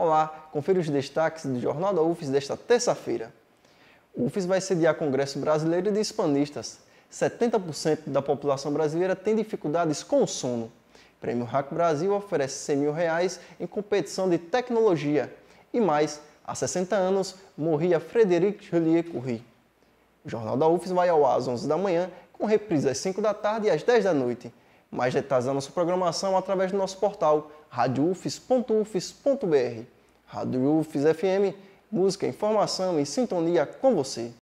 Olá, confira os destaques do Jornal da UFES desta terça-feira. UFES vai sediar Congresso Brasileiro de Hispanistas. 70% da população brasileira tem dificuldades com o sono. Prêmio Hack Brasil oferece 100 mil reais em competição de tecnologia. E mais, há 60 anos, morria Frederic Julier Curie. O Jornal da UFES vai ao ar às 11 da manhã, com reprise às 5 da tarde e às 10 da noite. Mais detalhes tá da nossa programação através do nosso portal radioufis.ufis.br, Rádio UFIS FM, música, informação e sintonia com você.